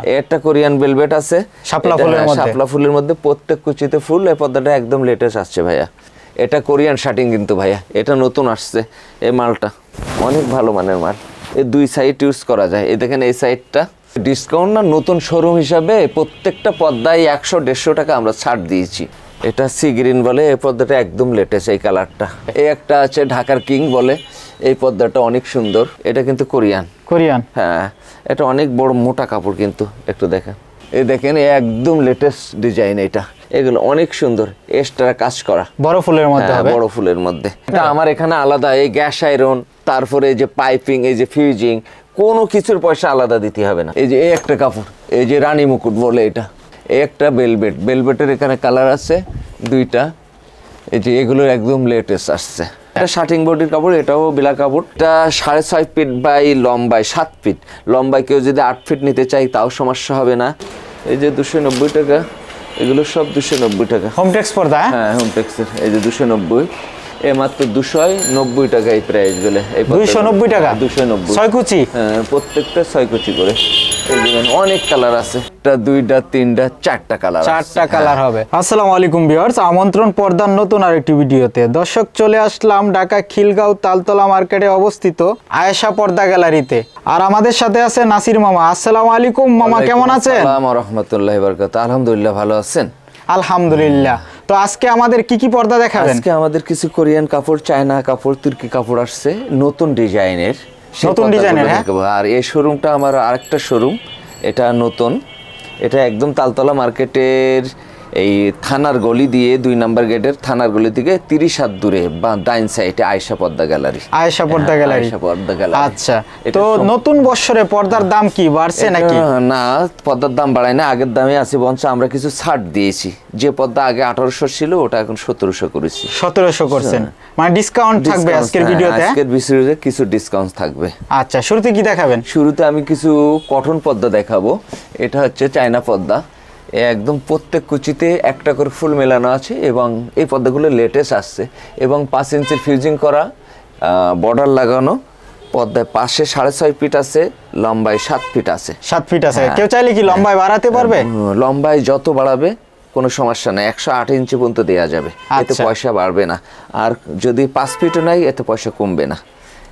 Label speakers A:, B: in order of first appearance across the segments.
A: আচ্ছা। একটা Korean velvet আছে
B: শাপলা ফুলের হ্যাঁ, মধ্যে শাপলা
A: ফুলের মধ্যে প্রত্যেক কুচিতে ফুল এই পর্দাটা একদম লেটেস্ট আসছে ভাইয়া এটা কোরিয়ান শার্টিং কিন্তু ভাইয়া এটা নতুন আসছে এই মালটা অনেক ভালো মানের মাল এই দুই সাইড ইউজ করা যায় এই দেখেন এই সাইডটা ডিসকাউন্ট না নতুন শোরুম হিসাবে প্রত্যেকটা পদ্মায় একশো দেড়শো টাকা আমরা ছাড় দিয়েছি এটা সি গ্রিন বলে এই পদ্মাটা একদম লেটেস্ট এই কালারটা এই একটা আছে ঢাকার কিং বলে এই পদ্মাটা অনেক সুন্দর এটা কিন্তু কোরিয়ান কোরিয়ান হ্যাঁ এটা অনেক বড় মোটা কাপড় কিন্তু একটু দেখেন এই দেখেন একদম লেটেস্ট ডিজাইন এটা এগুলো অনেক সুন্দর এক্সট্রা কাজ করা বড় ফুলের মধ্যে হ্যাঁ, বড় ফুলের মধ্যে হ্যাঁ। এটা আমার এখানে আলাদা এই গ্যাস আয়রন তারপরে এই যে পাইপিং এই যে ফিউজিং কোনো কিছুর পয়সা আলাদা দিতে হবে না এই যে এই একটা কাপড় এই যে রানী মুকুট বলে এটা এই একটা বেলবেট বেলবেটের এখানে কালার আছে দুইটা এটি এগুলোর একদম লেটেস্ট আসছে এটা শার্টিং বডির কাপড় এটাও বিলা কাপড় এটা সাড়ে ছয় ফিট বাই লম্বায় সাত ফিট লম্বায় কেউ যদি আট ফিট নিতে চাই তাও সমস্যা হবে না এই যে দুশো নব্বই টাকা এগুলো সব দুশো নব্বই টাকা হোমটেক্স পর্দা হ্যাঁ হোম হ্যাঁ, টেক্সের এই যে দুশো নব্বই এ মাত্র দুশোয় নব্বই টাকায় প্রাইস গুলো নব্বই টাকা দুশো নব্বই ছয় কুচি হ্যাঁ প্রত্যেকটা ছয় কুচি করে অনেক কালার আছে হ্যাঁ।
B: ভিডিওতে দর্শক চলে আসলাম ঢাকা খিলগাঁও তালতলা মার্কেটে অবস্থিত আয়েশা পর্দা গ্যালারিতে আর আমাদের সাথে আছে নাসির মামা আসসালাম আলাইকুম মামা কেমন আছে
A: আলহামদুলিল্লাহ ভালো আছেন আলহামদুলিল্লাহ তো আজকে আমাদের কি কি পর্দা দেখাবেন আজকে আমাদের কিছু কোরিয়ান কাপড় চায়না কাপড় তুর্কি কাপড় আসছে নতুন ডিজাইনের নতুন ডিজাইনের হ্যাঁ? আর এই শোরুমটা আমার আরেকটা শোরুম এটা নতুন এটা একদম তালতলা মার্কেটের এই থানার গলি দিয়ে দুই নাম্বার গেটের থানার গলি থেকে তিরিশ হাত দূরে বা ডাইন সাইডে আয়সা পর্দা গ্যালারি আয়সা হ্যাঁ, পর্দা গ্যালারি পর্দা গ্যালারি আচ্ছা তো নতুন
B: বছরে পর্দার দাম কি বাড়ছে নাকি
A: না পর্দার দাম বাড়ায় না আগের দামে আছে বঞ্চ আমরা কিছু ছাড় দিয়েছি যে পর্দা আগে আঠারোশো ছিল ওটা এখন সতেরোশো করেছি সতেরোশো করছেন
B: হ্যাঁ। মানে ডিসকাউন্ট থাকবে আজকের হ্যাঁ, ভিডিওতে আজকের
A: ভিডিওতে কিছু ডিসকাউন্ট থাকবে আচ্ছা শুরুতে কি দেখাবেন শুরুতে আমি কিছু কটন পর্দা দেখাবো এটা হচ্ছে চায়না পর্দা একদম প্রত্যেক কুচিতে একটা করে ফুল মেলানো আছে এবং এই পদ্মাগুলো লেটেস্ট আসছে এবং পাঁচ ইঞ্চির ফিউজিং করা বর্ডার লাগানো পদ্মায় পাশে সাড়ে ছয় ফিট আছে লম্বায় সাত ফিট আছে সাত ফিট আছে হ্যাঁ। কেউ চাইলে কি লম্বায় বাড়াতে পারবে হ্যাঁ, লম্বায় যত বাড়াবে কোনো সমস্যা নেই একশো আট ইঞ্চি পর্যন্ত দেওয়া যাবে এতে আচ্ছা। পয়সা বাড়বে না আর যদি পাঁচ ফিটও নাই এতে পয়সা কমবে না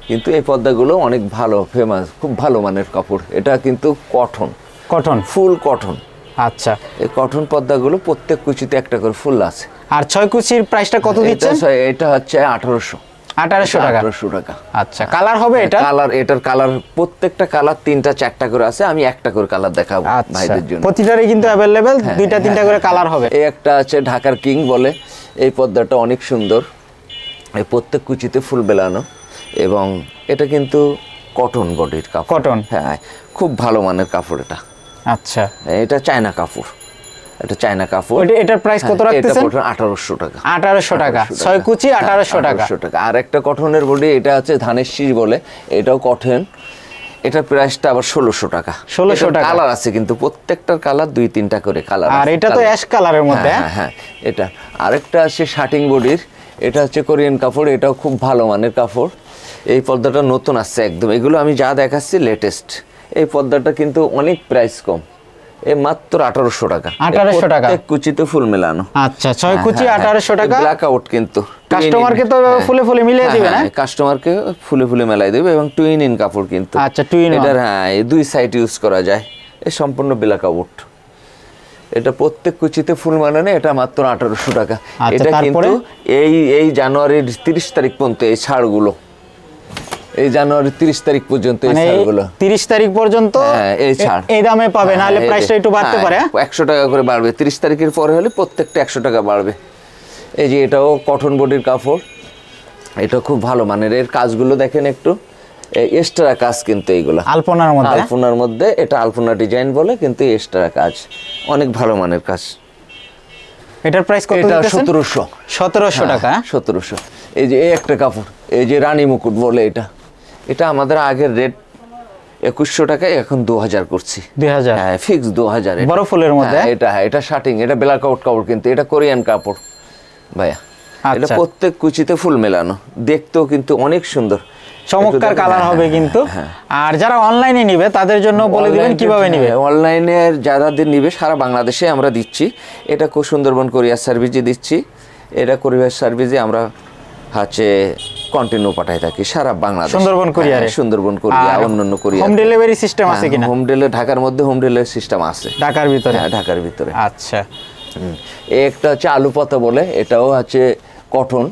A: কিন্তু এই পদ্মাগুলো অনেক ভালো ফেমাস খুব ভালো মানের কাপড় এটা কিন্তু কঠন কঠন ফুল কঠন আচ্ছা এই কটন পর্দাগুলো প্রত্যেক কুচিতে একটা করে ফুল আছে আর ছয় কুচির প্রাইসটা কত দিচ্ছেন এটা হচ্ছে আঠারোশো আঠারোশো টাকা আচ্ছা কালার হবে এটা কালার প্রত্যেকটা কালার তিনটা চারটা করে আছে আমি একটা করে কালার দেখাবো আচ্ছা। ভাইদের জন্য
B: কিন্তু অ্যাভেলেবেল দুইটা হ্যাঁ, করে হ্যাঁ, কালার
A: হবে হ্যাঁ। এই একটা ঢাকার কিং বলে এই পর্দাটা অনেক সুন্দর এই প্রত্যেক কুচিতে ফুল বেলানো এবং এটা কিন্তু কটন বডির কাপড় কটন হ্যাঁ খুব ভালো মানের কাপড় এটা আচ্ছা এটা চায়না কাপড় এটা চায়না কাপড় হ্যাঁ, এটা এটার প্রাইস কত রাখতেছেন এটা কটন 1800 টাকা 1800 টাকা ছয় কুচি 1800 হ্যাঁ, টাকা 1800 টাকা আর একটা কটনের বডি এটা আছে ধানের শীষ বলে এটাও কটন এটার প্রাইসটা আবার ষোলোশো টাকা ষোলোশো টাকা কালার আছে কিন্তু প্রত্যেকটার কালার দুই তিনটা করে কালার আর এটা তো অ্যাশ কালারের মধ্যে হ্যাঁ? হ্যাঁ হ্যাঁ এটা আরেকটা আছে শাটিং বডির এটা হচ্ছে কোরিয়ান কাপড় এটাও খুব ভালো মানের কাপড় এই পর্দাটা নতুন আসছে একদম এগুলো আমি যা দেখাচ্ছি লেটেস্ট এই পদ্মাটা কিন্তু অনেক প্রাইস কম এই মাত্র আঠারোশো টাকা আঠারোশো টাকা কুচিতে ফুল মেলানো আচ্ছা ছয় হ্যাঁ, কুচি হ্যাঁ, হ্যাঁ। আঠারোশো টাকা ব্ল্যাক আউট কিন্তু কাস্টমারকে তো ফুলে ফুলে মিলিয়ে দিবে না কাস্টমারকে ফুলে ফুলে মেলাই দেবে এবং টুইন ইন কাপড় কিন্তু আচ্ছা টুইন এটার হ্যাঁ দুই সাইড ইউজ করা যায় এ সম্পূর্ণ ব্ল্যাক আউট এটা প্রত্যেক কুচিতে ফুল মানানে এটা মাত্র আঠারোশো টাকা আচ্ছা, এটা কিন্তু এই এই জানুয়ারির তিরিশ তারিখ পর্যন্ত এই ছাড়গুলো এই জানুয়ারি 30 তারিখ পর্যন্ত তিরিশ তারিখ পর্যন্ত এই মানে হ্যাঁ, ছাড়
B: দামে পাবে হ্যাঁ, নাহলে প্রাইসটা একটু বাড়তে হ্যাঁ, পারে
A: 100 টাকা করে বাড়বে তিরিশ তারিখের পরে হলে প্রত্যেকটা একশো টাকা বাড়বে এই যে এটাও কটন বডির কাপড় এটা খুব ভালো মানের এর কাজগুলো দেখেন একটু এক্সট্রা কাজ কিন্তু এইগুলো আলপনার মধ্যে আলপনার মধ্যে এটা আলপনা ডিজাইন বলে কিন্তু এক্সট্রা কাজ অনেক ভালো মানের কাজ এটার প্রাইস কত এটা সতেরোশো সতেরোশো টাকা সতেরোশো এই যে এই একটা কাপড় এই যে রানী মুকুট বলে এটা এটা আমাদের আগের রেট একুশশো টাকায় এখন দু হাজার করছি হ্যাঁ ফিক্স দু হাজার বড় ফুলের হ্যাঁ, মধ্যে এটা হ্যাঁ এটা শার্টিং এটা ব্ল্যাক আউট কাপড় কিন্তু এটা কোরিয়ান কাপড় ভাইয়া এটা আচ্ছা। প্রত্যেক কুচিতে ফুল মেলানো দেখতেও কিন্তু অনেক সুন্দর চমৎকার কালার হ্যাঁ, হবে হ্যাঁ, কিন্তু আর যারা অনলাইনে
B: নিবে তাদের জন্য
A: বলে দিবেন কিভাবে নিবে অনলাইনে যাদের নিবে সারা বাংলাদেশে আমরা দিচ্ছি এটা খুব সুন্দরবন কোরিয়ার সার্ভিসে দিচ্ছি এটা কোরিয়ার সার্ভিসে আমরা হচ্ছে কন্টিনিউ পাঠাই থাকি সারা বাংলাদেশ সুন্দরবন কোরিয়া হ্যাঁ, সুন্দরবন কোরিয়া অন্যান্য কোরিয়া হোম ডেলিভারি সিস্টেম আছে হ্যাঁ, কিনা হোম ডেলিভারি ঢাকার মধ্যে হোম ডেলিভারি সিস্টেম আছে ঢাকার ভিতরে হ্যাঁ ঢাকার ভিতরে আচ্ছা একটা হচ্ছে আলু পাতা বলে এটাও হচ্ছে কটন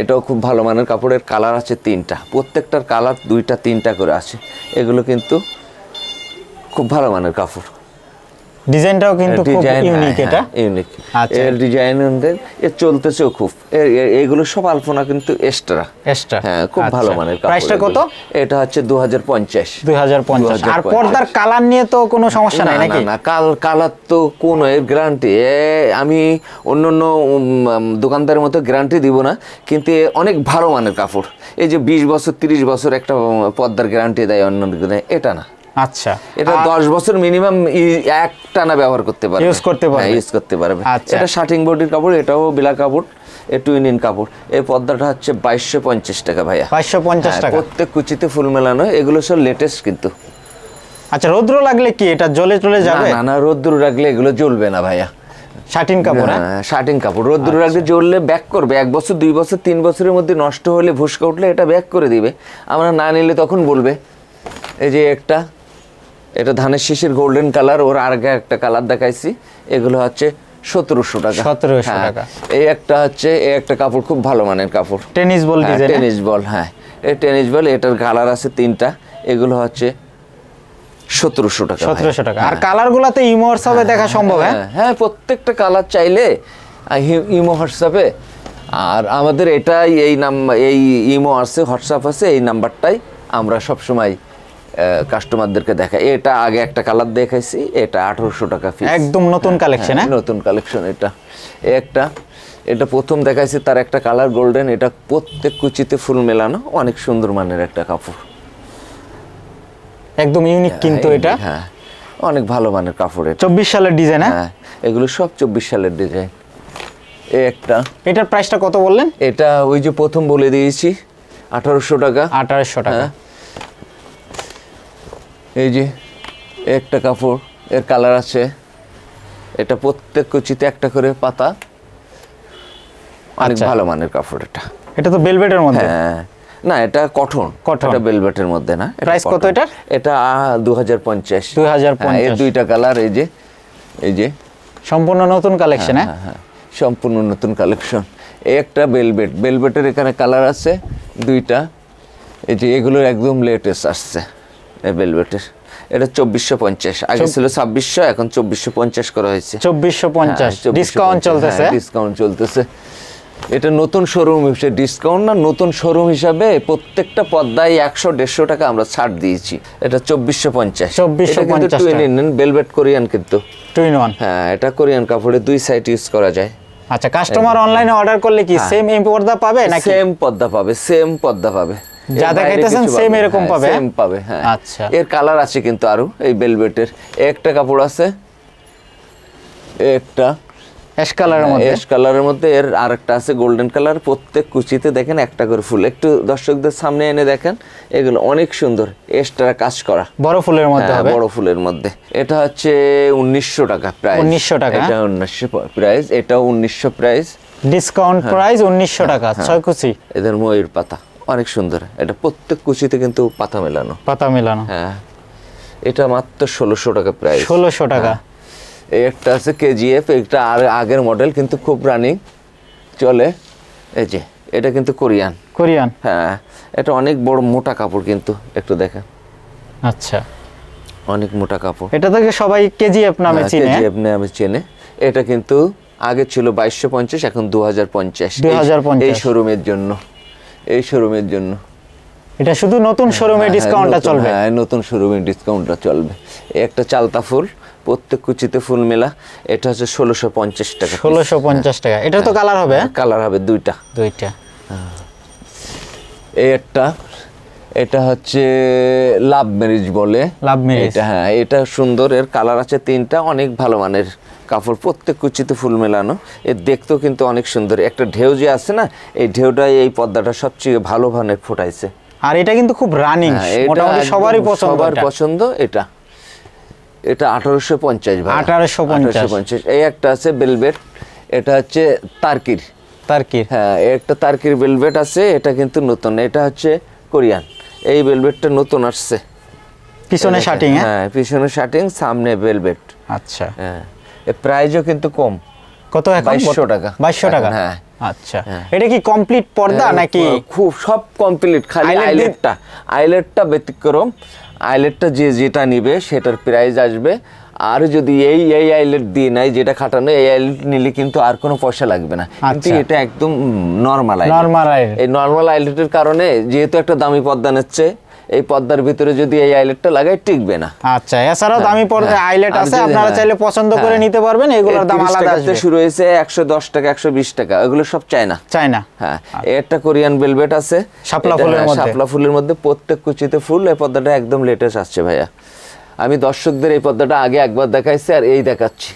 A: এটাও খুব ভালো মানের কাপড়ের কালার আছে তিনটা প্রত্যেকটার কালার দুইটা তিনটা করে আছে এগুলো কিন্তু খুব ভালো মানের কাপড়
B: ডিজাইনটাও কিন্তু খুব ইউনিক হ্যাঁ, হ্যাঁ, এটা
A: ইউনিক আচ্ছা। এর ডিজাইন এ চলতেছেও খুব এগুলো সব আলপনা কিন্তু এক্সট্রা এক্সট্রা হ্যাঁ খুব আচ্ছা। ভালো মানের প্রাইসটা কত এটা হচ্ছে 2050 2050 আর পর্দার
B: কালার নিয়ে তো কোনো সমস্যা নাই নাকি
A: না কাল কালার তো কোনো এর গ্যারান্টি আমি অন্য অন্য দোকানদারের মতো গ্যারান্টি দিব না কিন্তু অনেক ভালো মানের কাপড় এই যে 20 বছর 30 বছর একটা পর্দার গ্যারান্টি দেয় অন্য এটা না আচ্ছা এটা দশ বছর মিনিমাম এক টানা ব্যবহার করতে পারবে ইউজ করতে হ্যাঁ, পারবে ইউজ করতে পারবে আচ্ছা। এটা শার্টিং বডির কাপড় এটাও বিলা কাপড় টু ইউনিয়ন কাপড় এই পর্দাটা হচ্ছে বাইশশো পঞ্চাশ টাকা ভাইয়া পঞ্চাশ হ্যাঁ, টাকা প্রত্যেক কুচিতে ফুল মেলানো এগুলো সব লেটেস্ট কিন্তু আচ্ছা রৌদ্র লাগলে কি এটা জলে চলে যাবে না না রৌদ্র লাগলে এগুলো জ্বলবে না ভাইয়া শার্টিং কাপড় হ্যাঁ? শার্টিং কাপড় রোদ্দুর রাখলে আচ্ছা। জ্বললে ব্যাক করবে এক বছর দুই বছর তিন বছরের মধ্যে নষ্ট হলে ভুসকা উঠলে এটা ব্যাক করে দিবে আমরা না নিলে তখন বলবে এই যে একটা এটা ধানের শীষের গোল্ডেন কালার ওর আগে একটা কালার দেখাইছি এগুলো হচ্ছে সতেরোশো টাকা সতেরোশো হ্যাঁ। টাকা এই একটা হচ্ছে এই একটা কাপড় খুব ভালো মানের কাপড় টেনিস বল হ্যাঁ, হ্যাঁ? টেনিস বল হ্যাঁ এই টেনিস বল এটার কালার আছে তিনটা এগুলো হচ্ছে সতেরোশো টাকা সতেরোশো টাকা আর কালারগুলো তো ইমো হোয়াটসঅ্যাপে দেখা সম্ভব হ্যাঁ হ্যাঁ প্রত্যেকটা কালার চাইলে ইমো হোয়াটসঅ্যাপে আর আমাদের এটাই এই নাম এই ইমো আছে হোয়াটসঅ্যাপ আছে এই নাম্বারটাই আমরা সবসময় কাস্টমারদেরকে দেখায় এটা আগে একটা কালার দেখাইছি এটা আঠারোশো টাকা ফিস একদম নতুন কালেকশন হ্যাঁ, হ্যাঁ, হ্যাঁ? নতুন কালেকশন এটা একটা এটা প্রথম দেখাইছি তার একটা কালার গোল্ডেন এটা প্রত্যেক কুচিতে ফুল মেলানো অনেক সুন্দর মানের একটা কাপড়
B: একদম ইউনিক কিন্তু এটা
A: হ্যাঁ অনেক ভালো মানের কাপড় চব্বিশ সালের ডিজাইন হ্যাঁ এগুলো সব চব্বিশ সালের ডিজাইন এ একটা এটার প্রাইসটা কত বললেন এটা ওই যে প্রথম বলে দিয়েছি আঠারোশো টাকা আঠারোশো টাকা এই যে একটা কাপড় এর কালার আছে এটা প্রত্যেক কুচিতে একটা করে পাতা অনেক আচ্ছা। ভালো মানের কাপড় এটা এটা তো বেলভেটের মধ্যে হ্যাঁ না এটা কঠন এটা বেলভেটের মধ্যে না প্রাইস কত এটার এটা 2050 2050 এই দুইটা কালার এই যে এই যে সম্পূর্ণ নতুন কালেকশন হ্যাঁ, হ্যাঁ, হ্যাঁ? হ্যাঁ সম্পূর্ণ নতুন কালেকশন এই একটা বেলভেট বেলভেটের এখানে কালার আছে দুইটা এই যে এগুলোর একদম লেটেস্ট আসছে ভেলভেটের এটা চব্বিশশো পঞ্চাশ আগে ছিল ছাব্বিশশো এখন চব্বিশশো পঞ্চাশ করা হয়েছে চব্বিশশো পঞ্চাশ ডিসকাউন্ট হ্যাঁ, চলতেছে ডিসকাউন্ট হ্যাঁ, চলতেছে এটা নতুন শোরুম হিসেবে ডিসকাউন্ট না নতুন শোরুম হিসাবে প্রত্যেকটা পর্দায় একশো দেড়শো টাকা আমরা ছাড় দিয়েছি এটা চব্বিশশো পঞ্চাশ চব্বিশশো পঞ্চাশ বেলভেট কোরিয়ান কিন্তু টুইন ওয়ান হ্যাঁ এটা কোরিয়ান কাপড়ে দুই সাইড ইউজ করা যায় আচ্ছা কাস্টমার অনলাইনে অর্ডার করলে কি সেম হ্যাঁ। পর্দা পাবে না সেম পদ্মা পাবে সেম পদ্মা পাবে সেম এরকম হ্যাঁ, পাবে সেম পাবে হ্যাঁ আচ্ছা এর কালার আছে কিন্তু আরো এই একটা কাপড় আছে একটা অ্যাশ কালারের মধ্যে অ্যাশ কালারের মধ্যে এর আরেকটা আছে গোল্ডেন কালার প্রত্যেক কুচিতে দেখেন একটা করে ফুল একটু দর্শকদের সামনে এনে দেখেন এগুলো অনেক সুন্দর এক্সট্রা কাজ করা
B: বড় ফুলের মধ্যে হ্যাঁ, হবে বড়
A: ফুলের মধ্যে এটা হচ্ছে 1900 টাকা প্রাইস 1900 টাকা এটা 1900 প্রাইস এটা 1900 প্রাইস ডিসকাউন্ট প্রাইস 1900 টাকা হ্যাঁ, ছয় কুচি এদের ময়ূর পাতা অনেক সুন্দর এটা প্রত্যেক কুচিতে কিন্তু পাতা মেলানো পাতা মেলানো হ্যাঁ এটা মাত্র ষোলোশো টাকা প্রায় ষোলোশো টাকা হ্যাঁ। একটা আছে কেজিএফ একটা আর আগের মডেল কিন্তু খুব রানিং চলে এই যে এটা কিন্তু কোরিয়ান কোরিয়ান হ্যাঁ এটা অনেক বড় মোটা কাপড় কিন্তু একটু দেখেন আচ্ছা অনেক মোটা কাপড় এটা থেকে সবাই কেজিএফ নামে হ্যাঁ, চিনে কেজিএফ নামে চিনে এটা কিন্তু আগে ছিল বাইশশো পঞ্চাশ এখন দু হাজার পঞ্চাশ এই শোরুমের জন্য এই শোরুমের জন্য
B: এটা শুধু নতুন শোরুমে ডিসকাউন্টটা হ্যাঁ, হ্যাঁ, চলবে হ্যাঁ
A: নতুন শোরুমে ডিসকাউন্টটা চলবে একটা চালতা ফুল প্রত্যেক কুচিতে ফুল মেলা এটা হচ্ছে ষোলোশো পঞ্চাশ টাকা ষোলোশো
B: পঞ্চাশ হ্যাঁ। টাকা এটা তো
A: কালার হবে কালার হবে দুইটা দুইটা এই একটা এটা হচ্ছে লাভ ম্যারেজ বলে লাভ ম্যারেজ এটা হ্যাঁ এটা সুন্দর এর কালার আছে তিনটা অনেক ভালো মানের কাপড় প্রত্যেক কুচিতে ফুল মেলানো এ দেখতেও কিন্তু অনেক সুন্দর একটা ঢেউ যে আছে না এই ঢেউটাই এই পদ্মাটা সবচেয়ে ভালো ভাবে ফোটাইছে
B: আর এটা কিন্তু খুব রানিং হ্যাঁ, সবারই পছন্দ সবার
A: পছন্দ এটা এটা আঠারোশো পঞ্চাশ ভাই আঠারোশো পঞ্চাশ এই একটা আছে বেলভেট এটা হচ্ছে তার্কির তার্কির হ্যাঁ একটা তার্কির বেলভেট আছে এটা কিন্তু নতুন এটা হচ্ছে কোরিয়ান এই বেলভেটটা নতুন আসছে
B: পিছনে শাটিং হ্যাঁ? হ্যাঁ
A: পিছনে শাটিং সামনে বেলভেট আচ্ছা হ্যাঁ প্রাইজও কিন্তু কম কত বাইশশো টাকা বাইশশো টাকা হ্যাঁ আচ্ছা হ্যাঁ। এটা কি কমপ্লিট পর্দা হ্যাঁ, নাকি খুব সব কমপ্লিট খালি আইলেটটা আইলেটটা ব্যতিক্রম আইলেটটা যে যেটা নিবে সেটার প্রাইস আসবে আর যদি এই এই আইলেট দিয়ে নাই যেটা খাটানো এই আইলেট নিলে কিন্তু আর কোনো পয়সা লাগবে না কিন্তু আচ্ছা। এটা একদম নর্মাল নর্মাল এই নর্মাল আইলেটের কারণে যেহেতু একটা দামি পর্দা নিচ্ছে এই পর্দার ভিতরে যদি এই আইলেটটা লাগাই টিকবে না আচ্ছা এছাড়াও দামি হ্যাঁ, হ্যাঁ, আইলেট আছে আপনারা হ্যাঁ, চাইলে পছন্দ করে নিতে পারবেন এগুলোর দাম আলাদা আছে শুরু হয়েছে 110 টাকা 120 টাকা এগুলো সব চায়না চায়না হ্যাঁ আচ্ছা। এটা কোরিয়ান ভেলভেট আছে শাপলা ফুলের মধ্যে শাপলা ফুলের মধ্যে প্রত্যেক কুচিতে ফুল এই পর্দাটা একদম লেটেস্ট আসছে ভাইয়া আমি দর্শকদের এই পর্দাটা আগে একবার দেখাইছি আর এই দেখাচ্ছি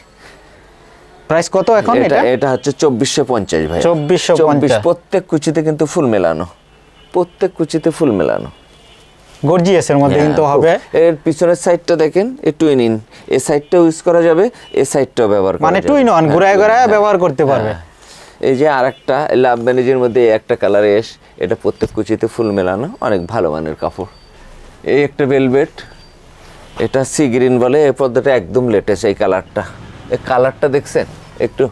A: প্রাইস কত এখন এটা এটা হচ্ছে 2450 ভাই 2450 প্রত্যেক কুচিতে কিন্তু ফুল মেলানো প্রত্যেক কুচিতে ফুল মেলানো
B: গর্জিয়াসের মধ্যে হ্যাঁ, কিন্তু হবে
A: এর পিছনের সাইডটা দেখেন এ টুইন ইন এই সাইডটাও ইউজ করা যাবে এ সাইডটাও ব্যবহার মানে টুইন অন হ্যাঁ, ঘুরায় ঘুরায় হ্যাঁ। ব্যবহার করতে পারবে এই যে আরেকটা লাভ ম্যানেজের মধ্যে একটা কালার এস এটা প্রত্যেক কুচিতে ফুল মেলানো অনেক ভালো মানের কাপড় এই একটা বেলবেট এটা সি গ্রিন বলে এই পর্দাটা একদম লেটেস্ট এই কালারটা এই কালারটা দেখছেন একটু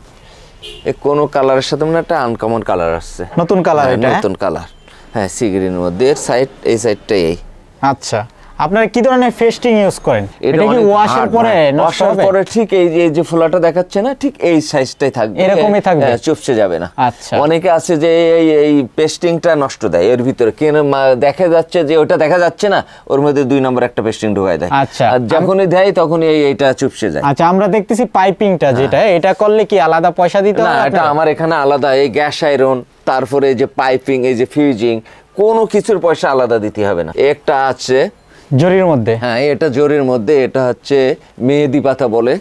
A: এ কোনো কালারের সাথে মানে একটা আনকমন কালার আসছে নতুন কালার নতুন কালার হ্যাঁ সি গ্রিনের মধ্যে এর সাইড এই সাইডটাই এই আচ্ছা আপনারা কি ধরনের ফেস্টিং ইউজ করেন এটা কি ওয়াশের পরে ওয়াশের পরে ঠিক এই যে যে ফোলাটা দেখাচ্ছে না ঠিক এই সাইজটাই থাকবে এরকমই থাকবে হ্যাঁ, চুপসে যাবে না আচ্ছা অনেকে আছে যে এই এই পেস্টিংটা নষ্ট দেয় এর ভিতরে কেন দেখা যাচ্ছে যে ওটা দেখা যাচ্ছে না ওর মধ্যে দুই নম্বর একটা পেস্টিং ঢোকায় দেয় আচ্ছা আর যখনই দেয় তখনই এই এটা চুপসে যায় আচ্ছা আমরা দেখতেছি পাইপিংটা হ্যাঁ। যেটা এটা করলে কি আলাদা পয়সা দিতে হবে না এটা আমার এখানে আলাদা এই গ্যাস আয়রন তারপরে এই যে পাইপিং এই যে ফিউজিং কোনো কিছুর পয়সা আলাদা দিতে হবে না একটা আছে জরির মধ্যে হ্যাঁ এটা জরির মধ্যে এটা হচ্ছে মেহেদি পাতা বলে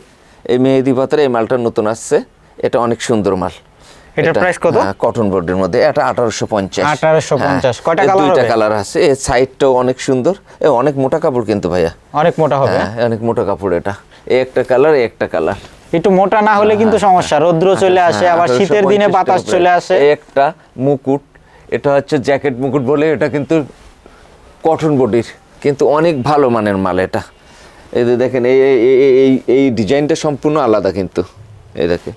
A: এই মেহেদি পাতার এই মালটা নতুন আসছে এটা অনেক সুন্দর মাল অনেক মোটা কাপড় কিন্তু ভাইয়া অনেক মোটা হ্যাঁ, অনেক মোটা কাপড় এটা একটা কালার একটা কালার একটু মোটা না হলে কিন্তু হ্যাঁ, সমস্যা রৌদ্র চলে আসে আবার হ্যাঁ, শীতের দিনে চলে আসে একটা মুকুট এটা হচ্ছে জ্যাকেট মুকুট বলে এটা কিন্তু কটন বডির কিন্তু অনেক ভালো মানের মাল এটা এই দেখেন এই এই ডিজাইনটা সম্পূর্ণ আলাদা কিন্তু এই দেখেন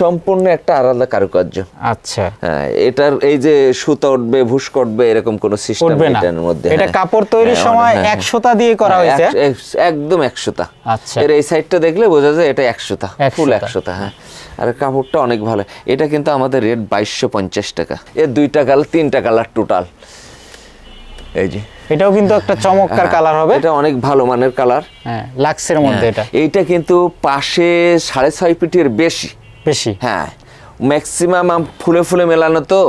A: সম্পূর্ণ একটা আলাদা কারুকার্য আচ্ছা হ্যাঁ এটার এই যে সুতা উঠবে ভুস্ক উঠবে এরকম কোনো সিস্টেম মধ্যে এটা হ্যাঁ। কাপড় তৈরির হ্যাঁ, সময় এক সুতা দিয়ে করা হ্যাঁ, হয়েছে একদম এক সুতা আচ্ছা এর এই সাইডটা দেখলে বোঝা যায় এটা এক সুতা ফুল এক সুতা হ্যাঁ আর কাপড়টা অনেক ভালো এটা কিন্তু আমাদের রেট বাইশশো পঞ্চাশ টাকা এর দুইটা কালার তিনটা কালার টোটাল এই যে এটাও
B: কিন্তু একটা চমৎকার
A: কালার হবে এটা অনেক ভালো মানের কালার হ্যাঁ লাক্সের মধ্যে এটা এইটা কিন্তু পাশে সাড়ে ছয় ফিটের বেশি বেশি হ্যাঁ ম্যাক্সিমাম ফুলে ফুলে মেলানো তো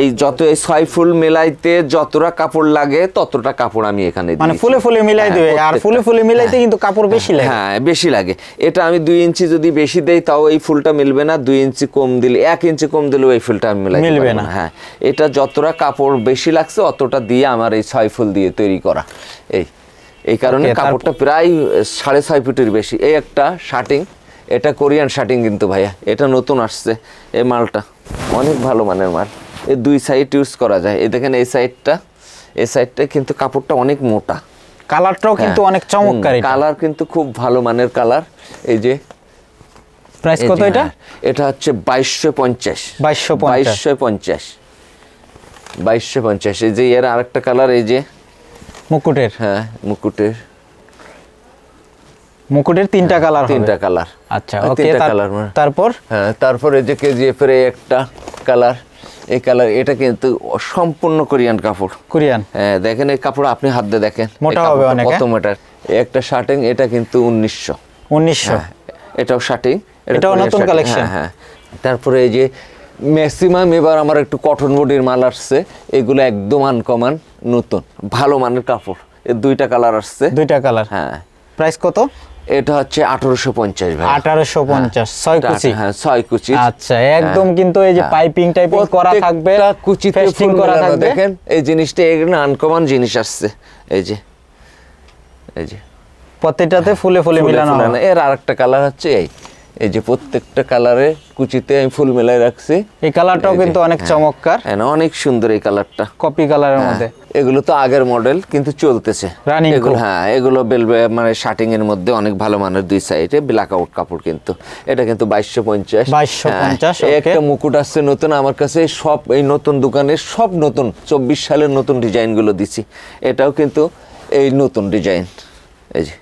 A: এই যত এই ছয় ফুল মেলাইতে যতটা কাপড় লাগে ততটা কাপড় আমি এখানে মানে ফুলে ফুলে মিলাই হ্যাঁ, দেবে আর ফুলে ফুলে মিলাইতে হ্যাঁ। কিন্তু কাপড় বেশি লাগে হ্যাঁ বেশি লাগে এটা আমি দুই ইঞ্চি যদি বেশি দেই তাও এই ফুলটা মিলবে না দুই ইঞ্চি কম দিলে এক ইঞ্চি কম দিলেও এই ফুলটা আমি মিলাই মিলবে না হ্যাঁ এটা যতটা কাপড় বেশি লাগছে অতটা দিয়ে আমার এই ছয় ফুল দিয়ে তৈরি করা এই এই কারণে কাপড়টা প্রায় সাড়ে ছয় ফুটের বেশি এই একটা শার্টিং এটা কোরিয়ান শার্টিং কিন্তু ভাইয়া এটা নতুন আসছে এই মালটা অনেক ভালো মানের মাল এ দুই সাইড ইউজ করা যায় এই দেখেন এই সাইডটা এই সাইডটা কিন্তু কাপড়টা অনেক মোটা কালারটাও হ্যাঁ। কিন্তু অনেক চমৎকার কালার কিন্তু খুব ভালো মানের কালার এই যে প্রাইস কত এটা হ্যাঁ, এটা হচ্ছে বাইশশো পঞ্চাশ বাইশশো বাইশশো পঞ্চাশ বাইশশো পঞ্চাশ এই যে এর আরেকটা কালার এই যে
B: মুকুটের হ্যাঁ মুকুটের মুকুটের তিনটা কালার তিনটা
A: কালার আচ্ছা তিনটা কালার মানে- তারপর হ্যাঁ তারপর এই যে কেজিএফ এর একটা কালার এই কালার এটা কিন্তু সম্পূর্ণ কোরিয়ান কাপড় কোরিয়ান হ্যাঁ দেখেন এই কাপড় আপনি হাত দিয়ে দেখেন মোটা হবে অনেক হ্যাঁ? কত মিটার একটা শার্টিং এটা কিন্তু উনিশশো উনিশশো হ্যাঁ, এটাও শার্টিং এটাও নতুন কালেকশন হ্যাঁ, হ্যাঁ তারপরে এই যে ম্যাক্সিমাম এবার আমার একটু কটন বডির মাল আসছে এগুলো একদম আনকমান নতুন ভালো মানের কাপড় এর দুইটা কালার আসছে দুইটা কালার হ্যাঁ প্রাইস কত এটা হচ্ছে ভাই হ্যাঁ। ছয় কুচি হ্যাঁ ছয় কুচি আচ্ছা একদম হ্যাঁ।
B: কিন্তু এই যে হ্যাঁ। পাইপিং টাইপিং করা থাকবে কুচিতে ফুল করা থাকবে দেখেন
A: এই জিনিসটা আনকমন জিনিস আসছে এই যে এই যে
B: প্রত্যেকটাতে ফুলে ফুলে মিলানো
A: এর আরেকটা কালার হচ্ছে এই এই যে প্রত্যেকটা কালারে কুচিতে আমি ফুল মেলায় রাখছি এই কালারটাও কিন্তু অনেক হ্যাঁ। চমৎকার হ্যাঁ, অনেক সুন্দর এই কালারটা কপি কালারের হ্যাঁ, মধ্যে এগুলো তো আগের মডেল কিন্তু চলতেছে এগুলো হ্যাঁ এগুলো বেলবে মানে শার্টিং এর মধ্যে অনেক ভালো মানের দুই সাইডে ব্ল্যাক আউট কাপড় কিন্তু এটা কিন্তু বাইশশো পঞ্চাশ বাইশশো পঞ্চাশ একটা মুকুট আসছে নতুন আমার কাছে সব এই নতুন দোকানে সব নতুন চব্বিশ সালের নতুন ডিজাইনগুলো দিছি এটাও কিন্তু এই নতুন ডিজাইন এই যে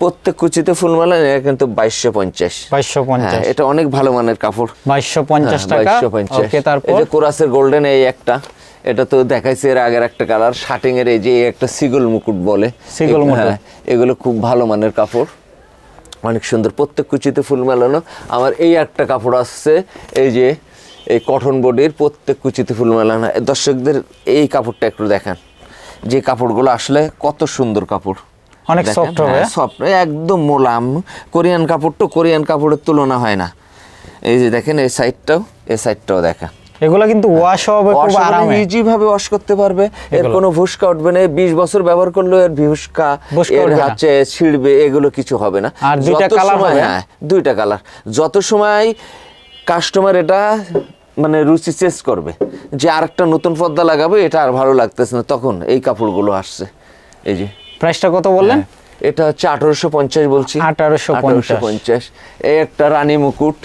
A: প্রত্যেক কুচিতে ফুলমালা নেয় কিন্তু বাইশশো পঞ্চাশ বাইশশো পঞ্চাশ হ্যাঁ, এটা অনেক ভালো মানের কাপড় বাইশশো পঞ্চাশ হ্যাঁ, বাইশশো পঞ্চাশ তারপর কোরাসের গোল্ডেন এই একটা এটা তো দেখাইছে এর আগের একটা কালার শার্টিং এর এই যে একটা সিগল মুকুট বলে সিগল মুকুট হ্যাঁ, এগুলো খুব ভালো মানের কাপড় অনেক সুন্দর প্রত্যেক কুচিতে ফুল মেলানো আমার এই একটা কাপড় আসছে এই যে এই কটন বডির প্রত্যেক কুচিতে ফুল মেলানো দর্শকদের এই কাপড়টা একটু দেখান যে কাপড়গুলো আসলে কত সুন্দর কাপড় অনেক সফট হবে সফট হ্যাঁ, একদম মোলাম কোরিয়ান কাপড় তো কোরিয়ান কাপড়ের তুলনা হয় না এই যে দেখেন এই সাইডটাও এই সাইডটাও দেখা এগুলো কিন্তু ওয়াশ হ্যাঁ, হবে খুব আরামে ইজি ভাবে ওয়াশ করতে পারবে এর কোনো ভুসকা উঠবে না 20 বছর ব্যবহার এর ভুসকা এর হাতে ছিড়বে এগুলো কিছু হবে না আর দুইটা কালার হবে হ্যাঁ দুইটা কালার যত সময় কাস্টমার এটা মানে রুচি চেস করবে যে আরেকটা নতুন পর্দা লাগাবে এটা আর ভালো লাগতেছে না তখন এই কাপড়গুলো আসছে এই যে প্রাইসটা কত বললেন হ্যাঁ, এটা হচ্ছে আঠারোশো পঞ্চাশ বলছি আঠারোশো পঞ্চাশ এই একটা রানী মুকুট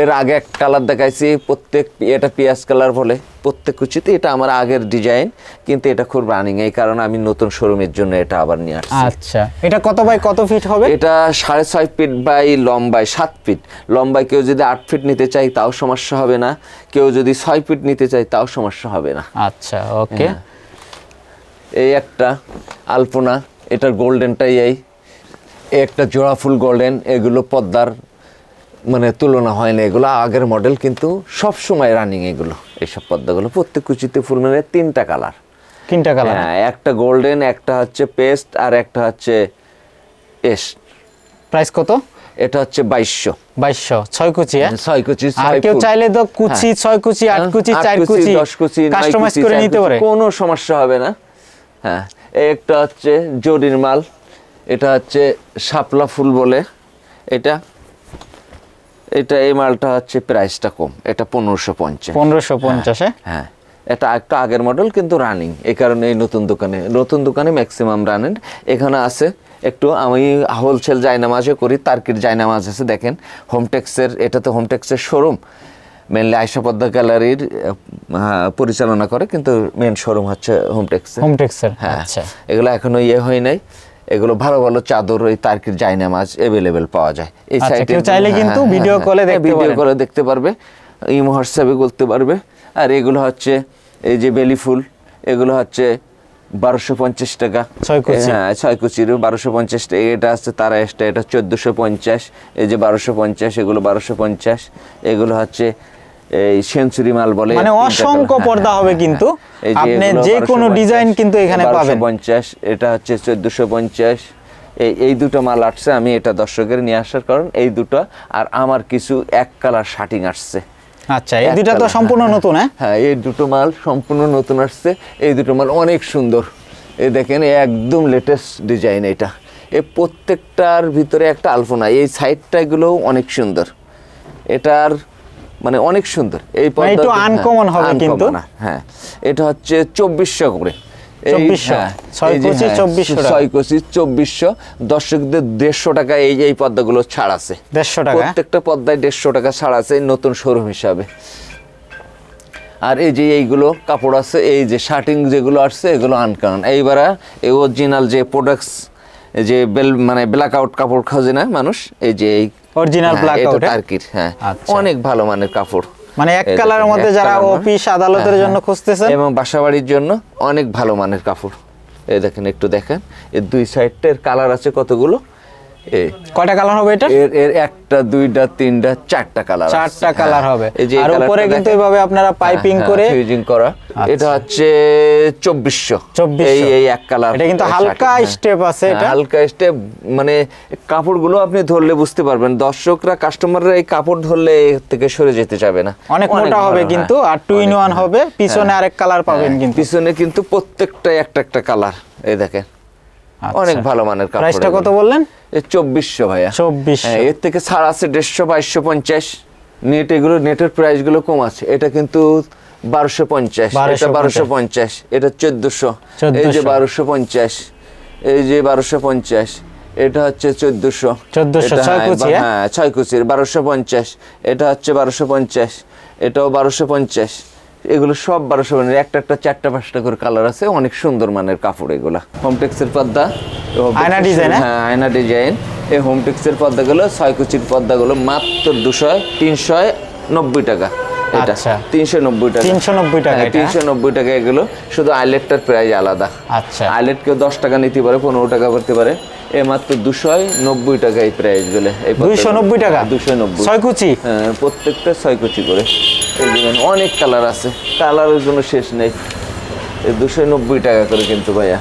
A: এর আগে এক কালার দেখাইছি প্রত্যেক এটা পেঁয়াজ কালার বলে প্রত্যেক কুচিতে এটা আমার আগের ডিজাইন কিন্তু এটা খুব রানিং এই কারণে আমি নতুন শোরুমের জন্য এটা আবার নিয়ে আসছি আচ্ছা এটা কত বাই কত ফিট হবে এটা সাড়ে ছয় ফিট বাই লম্বাই সাত ফিট লম্বায় কেউ যদি আট ফিট নিতে চাই তাও সমস্যা হবে না কেউ যদি ছয় ফিট নিতে চাই তাও সমস্যা হবে না আচ্ছা ওকে হ্যাঁ। এই একটা আলপনা এটার গোল্ডেনটাই এই একটা জোড়া ফুল গোল্ডেন এগুলো পদ্মার মানে তুলনা হয় না এগুলো আগের মডেল কিন্তু সব সময় রানিং এগুলো এইসব পদ্মাগুলো প্রত্যেক কুচিতে ফুল মানে তিনটা কালার তিনটা কালার হ্যাঁ একটা গোল্ডেন একটা হচ্ছে পেস্ট আর একটা হচ্ছে এস প্রাইস কত এটা হচ্ছে বাইশশো বাইশশো ছয় কুচি হ্যাঁ? হ্যাঁ, ছয় কুচি আর কেউ চাইলে তো কুচি হ্যাঁ।
B: ছয় কুচি আট কুচি চার কুচি দশ কুচি কাস্টমাইজ করে নিতে পারে
A: কোনো সমস্যা হবে না হ্যাঁ একটা হচ্ছে জরির মাল এটা হচ্ছে শাপলা ফুল বলে এটা এটা এই মালটা হচ্ছে প্রাইসটা কম এটা পনেরোশো পঞ্চাশ পনেরোশো পঞ্চাশে হ্যাঁ, হ্যাঁ। এটা একটা আগের মডেল কিন্তু রানিং এই কারণে এই নতুন দোকানে নতুন দোকানে ম্যাক্সিমাম রানেন এখানে আছে একটু আমি হোলসেল জায়নামাজও করি তার্কির জায়নামাজ আছে দেখেন হোমটেক্সের এটা তো হোমটেক্সের শোরুম মেনলি আয়সা পদ্মা গ্যালারির পরিচালনা করে কিন্তু মেন শোরুম হচ্ছে হোমটেক্স হোমটেক্স হ্যাঁ আচ্ছা। এগুলো এখনো ইয়ে হয় নাই এগুলো ভালো ভালো চাদর ওই তার্কির জাইনা মাছ অ্যাভেলেবেল পাওয়া যায় এই সাইটে আচ্ছা, চাইলে হ্যাঁ, কিন্তু ভিডিও কলে ভিডিও কলে দেখতে পারবে ইমো হোয়াটসঅ্যাপে বলতে পারবে আর এগুলো হচ্ছে এই যে বেলি ফুল এগুলো হচ্ছে বারোশো পঞ্চাশ টাকা হ্যাঁ ছয় কুচির বারোশো পঞ্চাশ টাকা এটা আছে তারা এসটা এটা চোদ্দোশো পঞ্চাশ এই যে বারোশো পঞ্চাশ এগুলো বারোশো পঞ্চাশ এগুলো হচ্ছে এই সেঞ্চুরি মাল বলে মানে অসংখ্য হ্যাঁ, পর্দা হ্যাঁ, হবে হ্যাঁ, কিন্তু আপনি যে কোনো ডিজাইন কিন্তু এখানে পাবেন 50 এটা হচ্ছে 1450 এই এই দুটো মাল আসছে আমি এটা দর্শকের নিয়ে আসার কারণ এই দুটো আর আমার কিছু এক কালার শাটিং আসছে আচ্ছা এই দুটো তো সম্পূর্ণ নতুন হ্যাঁ এই দুটো মাল সম্পূর্ণ নতুন আসছে এই দুটো মাল অনেক সুন্দর এই দেখেন একদম লেটেস্ট ডিজাইন এটা এ প্রত্যেকটার ভিতরে একটা আলপনা এই সাইডটাগুলোও অনেক সুন্দর এটার মানে অনেক সুন্দর এই আনকমন মানে হ্যাঁ, হবে কিন্তু হ্যাঁ এটা হচ্ছে চব্বিশশো করে আর এই যে এইগুলো কাপড় আছে এই যে শার্টিং যেগুলো আসছে এগুলো আনকান এইবার এই যে প্রোডাক্টস যে বেল মানে ব্ল্যাক আউট কাপড় খোঁজে না মানুষ এই যে এই অরিজিনাল ব্ল্যাক আউট টার্কির হ্যাঁ, হ্যাঁ? হ্যাঁ। আচ্ছা। অনেক ভালো মানের কাপড় মানে এক কালারের মধ্যে যারা অফিস আদালতের হ্যাঁ, জন্য খুঁজতেছেন এবং বাসাবাড়ির জন্য অনেক ভালো মানের কাপড় এই দেখেন একটু দেখেন এই দুই সাইডটার কালার আছে কতগুলো কয়টা কালার হবে এটা এর এর একটা দুইটা তিনটা চারটা কালার চারটা কালার হ্যাঁ। হবে আর উপরে কিন্তু এইভাবে আপনারা পাইপিং হ্যাঁ, হ্যাঁ, করে ফিউজিং করা আচ্ছা। এটা হচ্ছে এই এই এক কালার এটা কিন্তু হালকা স্টেপ আছে এটা হালকা স্টেপ মানে কাপড়গুলো আপনি ধরলে বুঝতে পারবেন দর্শকরা কাস্টমাররা এই কাপড় ধরলে থেকে সরে যেতে চাবে না অনেক মোটা হবে কিন্তু আর টু ইন ওয়ান হবে পিছনে আরেক কালার পাবেন কিন্তু পিছনে কিন্তু প্রত্যেকটাই একটা একটা কালার এই দেখেন আচ্ছা। অনেক ভালো মানের কাপড়টা কত বললেন চব্বিশশো ভাইয়া চব্বিশশো হ্যাঁ, এর থেকে ছাড় আছে দেড়শো বাইশশো পঞ্চাশ নেট এগুলো নেটের প্রাইস গুলো কম আছে এটা কিন্তু বারোশো পঞ্চাশ বারোশো পঞ্চাশ এটা চোদ্দশো এই যে বারোশো পঞ্চাশ এই যে বারোশো পঞ্চাশ এটা হচ্ছে চোদ্দশো হ্যাঁ ছয় হ্যাঁ? হ্যাঁ, কুচির বারোশো পঞ্চাশ এটা হচ্ছে বারোশো পঞ্চাশ এটাও বারোশো পঞ্চাশ এগুলো সব বারোশো মানের একটা একটা চারটা পাঁচটা করে কালার আছে অনেক সুন্দর মানের কাপড় এগুলো হোমটেক্সের পর্দা আয়না ডিজাইন হ্যাঁ? হ্যাঁ আয়না ডিজাইন এই হোমটেক্সের পর্দাগুলো ছয় কুচির পর্দাগুলো মাত্র দুশো তিনশো নব্বই টাকা তিনশো নব্বই আচ্ছা। তিনশো নব্বই টাকা তিনশো নব্বই হ্যাঁ, আচ্ছা। টাকা নিতে পারে পনেরো টাকা করতে পারে মাত্র দুশো নব্বই দুইশো নব্বই টাকা হ্যাঁ, দুশো নব্বই ছয় হ্যাঁ, প্রত্যেকটা ছয় অনেক কালার আছে কালারের জন্য শেষ নেই দুশো নব্বই টাকা করে কিন্তু ভাইয়া